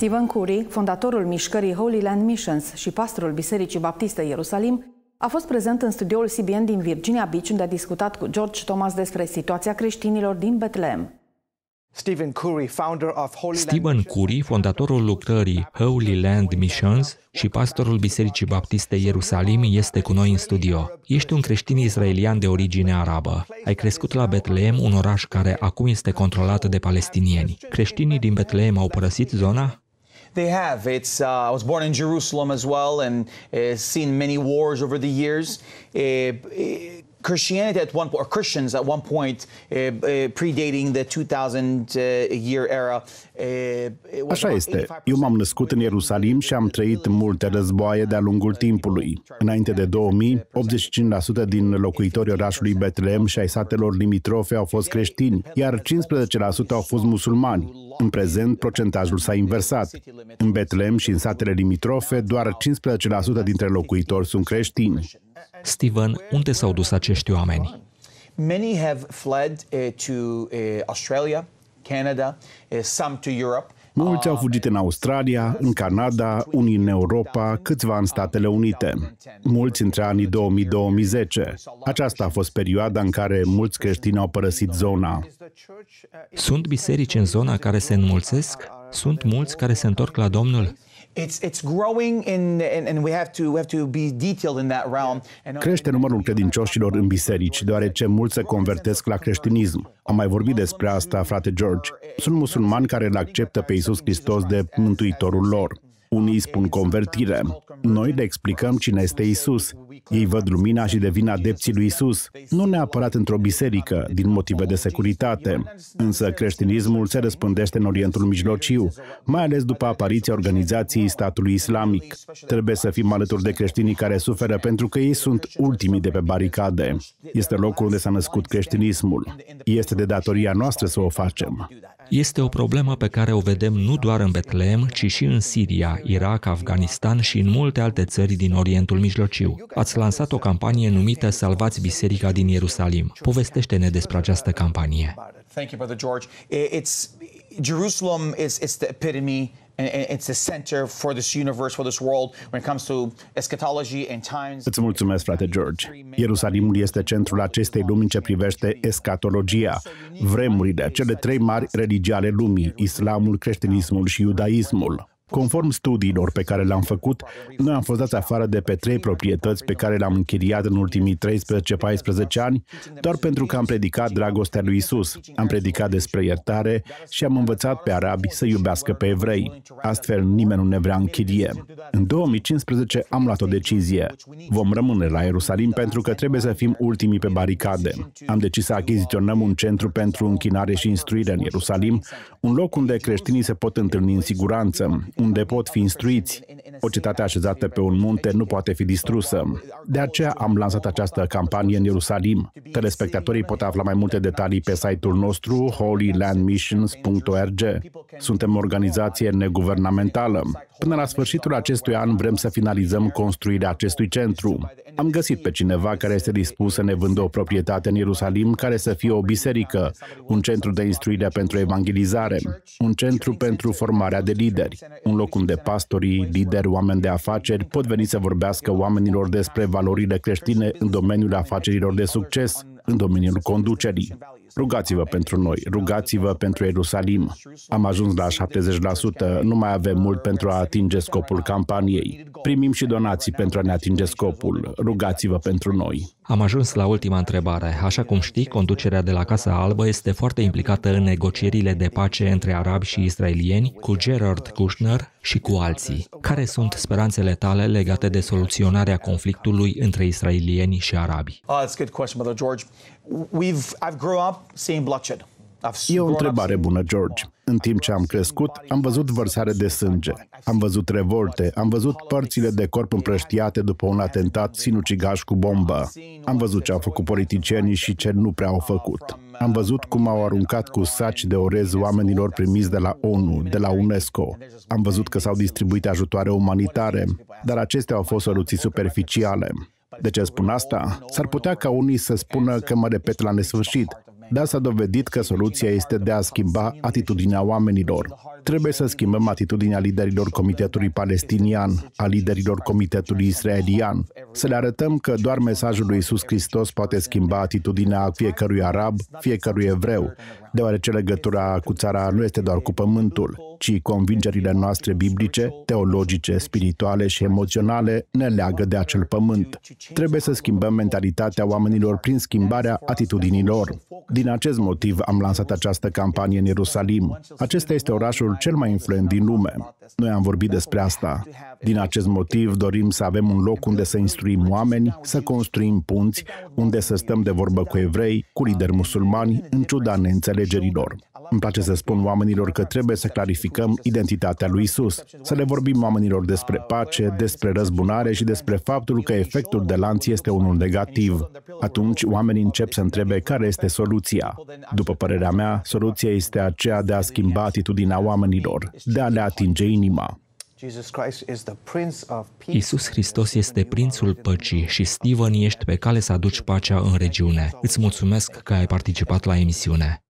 Stephen Curry, fondatorul mișcării Holy Land Missions și pastorul Bisericii Baptiste Ierusalim, a fost prezent în studioul CBN din Virginia Beach, unde a discutat cu George Thomas despre situația creștinilor din Betlehem. Stephen Curry, fondatorul lucrării Holy Land Missions și pastorul Bisericii Baptiste Ierusalim, este cu noi în studio. Ești un creștin israelian de origine arabă. Ai crescut la Betlehem, un oraș care acum este controlat de palestinieni. Creștinii din Betlehem au părăsit zona? They have. It's uh, I was born in Jerusalem as well, and uh, seen many wars over the years. Uh, Christianity at one point, or Christians at one point, uh, uh, predating the 2000 eh, year era. Așa este. Eu m-am născut în Ierusalim și am trăit multe războaie de-a lungul timpului. Înainte de 2000, 85% din locuitorii orașului Betlehem și ai satelor limitrofe au fost creștini, iar 15% au fost musulmani. În prezent, procentajul s-a inversat. În Betlehem și în satele limitrofe, doar 15% dintre locuitori sunt creștini. Steven, unde s-au dus acești oameni? Many have fled eh, to eh, Australia, Canada, eh, some to Europe. Mulți au ah, fugit în Australia, în Canada, unii în Europa, câțiva în Statele Unite. Mulți între anii 2000-2010. Aceasta a fost perioada în care mulți creștini au părăsit zona. Sunt biserici în zona care se înmulțesc? Sunt mulți care se întorc la Domnul? It's, it's growing in, and we have to, we have to be detailed in that realm. Uh, Crește numărul credincioșilor în biserici, deoarece mulți se convertesc la creștinism. Am mai vorbit despre asta, frate George. Sunt musulmani care îl acceptă pe Isus Hristos de mântuitorul lor. Unii spun convertire. Noi le explicăm cine este Isus. Ei văd lumina și devin adepții lui Isus, nu neapărat într-o biserică, din motive de securitate. Însă creștinismul se răspândește în Orientul Mijlociu, mai ales după apariția organizației statului islamic. Trebuie să fim alături de creștinii care suferă pentru că ei sunt ultimii de pe baricade. Este locul unde s-a născut creștinismul. Este de datoria noastră să o facem. Este o problemă pe care o vedem nu doar în Betlehem, ci și în Siria, Irak, Afganistan și în multe alte țări din Orientul Mijlociu. Ați lansat o campanie numită Salvați Biserica din Ierusalim. Povestește-ne despre această campanie. Thank you, Brother George. It's Jerusalem is is the epitome it's the center for this universe, for this world, when it comes to eschatology and times. Îți mulțumesc, frate George. Ierusalimul este centrul acestei lumi în ce privește escatologia, vremurile, cele trei mari religii ale lumii, islamul, creștinismul și iudaismul. Conform studiilor pe care le-am făcut, noi am fost dați afară de pe trei proprietăți pe care le-am închiriat în ultimii 13-14 ani, doar pentru că am predicat dragostea lui Isus, am predicat despre iertare și am învățat pe arabi să iubească pe evrei. Astfel, nimeni nu ne vrea închirie. În 2015 am luat o decizie. Vom rămâne la Ierusalim pentru că trebuie să fim ultimii pe baricade. Am decis să achiziționăm un centru pentru închinare și instruire în Ierusalim, un loc unde creștinii se pot întâlni în siguranță, unde pot fi instruiți. O cetate așezată pe un munte nu poate fi distrusă. De aceea am lansat această campanie în Ierusalim. Telespectatorii pot afla mai multe detalii pe site-ul nostru holylandmissions.org. Suntem o organizație neguvernamentală. Până la sfârșitul acestui an vrem să finalizăm construirea acestui centru. Am găsit pe cineva care este dispus să ne vândă o proprietate în Ierusalim care să fie o biserică, un centru de instruire pentru evangelizare, un centru pentru formarea de lideri, un loc unde pastorii, lideri, oameni de afaceri pot veni să vorbească oamenilor despre valorile creștine în domeniul afacerilor de succes, în domeniul conducerii. Rugați-vă pentru noi, rugați-vă pentru Ierusalim. Am ajuns la 70%, nu mai avem mult pentru a atinge scopul campaniei. Primim și donații pentru a ne atinge scopul. Rugați-vă pentru noi. Am ajuns la ultima întrebare. Așa cum știi, conducerea de la Casa Albă este foarte implicată în negocierile de pace între arabi și israelieni cu Gerard Kushner și cu alții. Care sunt speranțele tale legate de soluționarea conflictului între israelieni și arabi? Oh, that's a good question, Mother George. We've, I've grown up E o întrebare bună, George. În timp ce am crescut, am văzut vărsare de sânge, am văzut revolte, am văzut părțile de corp împrăștiate după un atentat sinucigaș cu bombă. Am văzut ce au făcut politicienii și ce nu prea au făcut. Am văzut cum au aruncat cu saci de orez oamenilor primiți de la ONU, de la UNESCO. Am văzut că s-au distribuit ajutoare umanitare, dar acestea au fost soluții superficiale. De ce spun asta? S-ar putea ca unii să spună că mă repet la nesfârșit, dar s-a dovedit că soluția este de a schimba atitudinea oamenilor. Trebuie să schimbăm atitudinea liderilor Comitetului Palestinian, a liderilor Comitetului Israelian, să le arătăm că doar mesajul lui Isus Hristos poate schimba atitudinea fiecărui arab, fiecărui evreu, deoarece legătura cu țara nu este doar cu pământul, ci convingerile noastre biblice, teologice, spirituale și emoționale ne leagă de acel pământ. Trebuie să schimbăm mentalitatea oamenilor prin schimbarea atitudinilor. Din acest motiv am lansat această campanie în Ierusalim. Acesta este orașul cel mai influent din lume. Noi am vorbit despre asta. Din acest motiv dorim să avem un loc unde să instruim oameni, să construim punți, unde să stăm de vorbă cu evrei, cu lideri musulmani, în ciuda neînțelegerilor. Îmi place să spun oamenilor că trebuie să clarificăm identitatea lui Isus, să le vorbim oamenilor despre pace, despre răzbunare și despre faptul că efectul de lanț este unul negativ. Atunci oamenii încep să întrebe care este soluția. După părerea mea, soluția este aceea de a schimba atitudinea oamenilor, de a le atinge inima. Isus Hristos este Prințul Păcii și, Steven, ești pe cale să aduci pacea în regiune. Îți mulțumesc că ai participat la emisiune.